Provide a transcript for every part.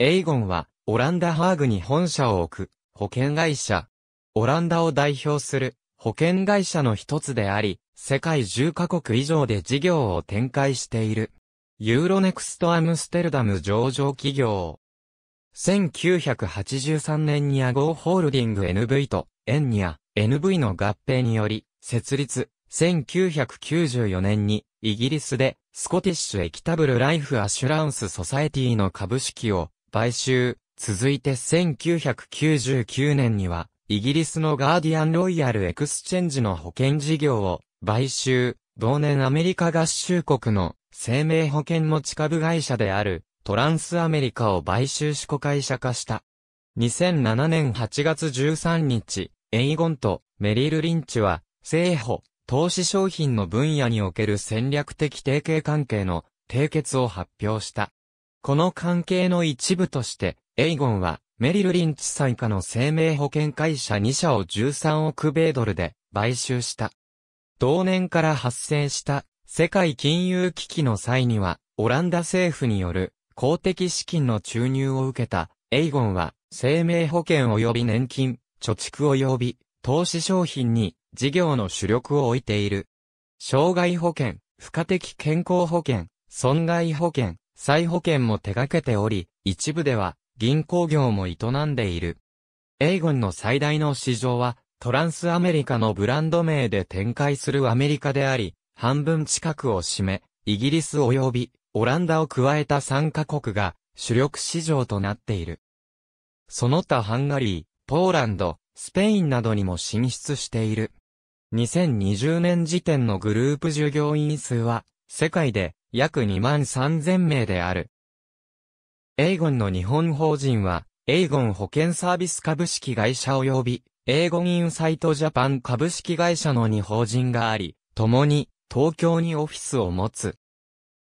エイゴンは、オランダハーグに本社を置く、保険会社。オランダを代表する、保険会社の一つであり、世界10カ国以上で事業を展開している。ユーロネクストアムステルダム上場企業。1983年にアゴーホールディング NV とエンニア NV の合併により設立。1994年にイギリスでスコティッシュエキタブルライフアシュランスソサエティの株式を買収。続いて1999年には、イギリスのガーディアンロイヤルエクスチェンジの保険事業を買収。同年アメリカ合衆国の生命保険持ち株会社であるトランスアメリカを買収し子会社化した。2007年8月13日、エイゴンとメリル・リンチは、政府投資商品の分野における戦略的提携関係の締結を発表した。この関係の一部として、エイゴンは、メリル・リンチ傘下の生命保険会社2社を13億米ドルで買収した。同年から発生した世界金融危機の際には、オランダ政府による公的資金の注入を受けたエイゴンは、生命保険及び年金、貯蓄及び投資商品に事業の主力を置いている。障害保険、付加的健康保険、損害保険、再保険も手掛けており、一部では銀行業も営んでいる。英軍の最大の市場は、トランスアメリカのブランド名で展開するアメリカであり、半分近くを占め、イギリス及びオランダを加えた3カ国が主力市場となっている。その他ハンガリー、ポーランド、スペインなどにも進出している。2020年時点のグループ従業員数は、世界で約2万3000名である。エイゴンの日本法人は、エイゴン保険サービス株式会社及び、エイゴンインサイトジャパン株式会社の2法人があり、共に、東京にオフィスを持つ。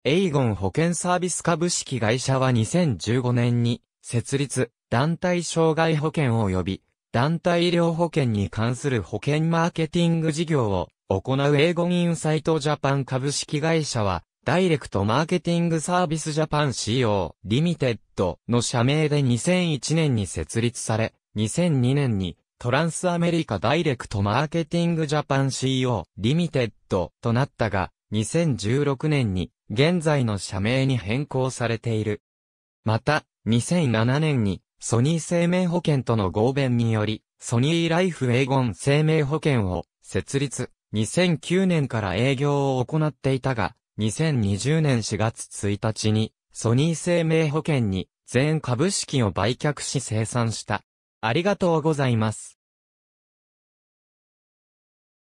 エイゴン保険サービス株式会社は2015年に、設立、団体障害保険及び、団体医療保険に関する保険マーケティング事業を行うエイゴンインサイトジャパン株式会社は、ダイレクトマーケティングサービスジャパン CO リミテッドの社名で2001年に設立され、2002年にトランスアメリカダイレクトマーケティングジャパン CO リミテッドとなったが、2016年に現在の社名に変更されている。また、2007年にソニー生命保険との合弁により、ソニーライフエゴン生命保険を設立。2009年から営業を行っていたが、2020年4月1日に、ソニー生命保険に全株式を売却し生産した。ありがとうございます。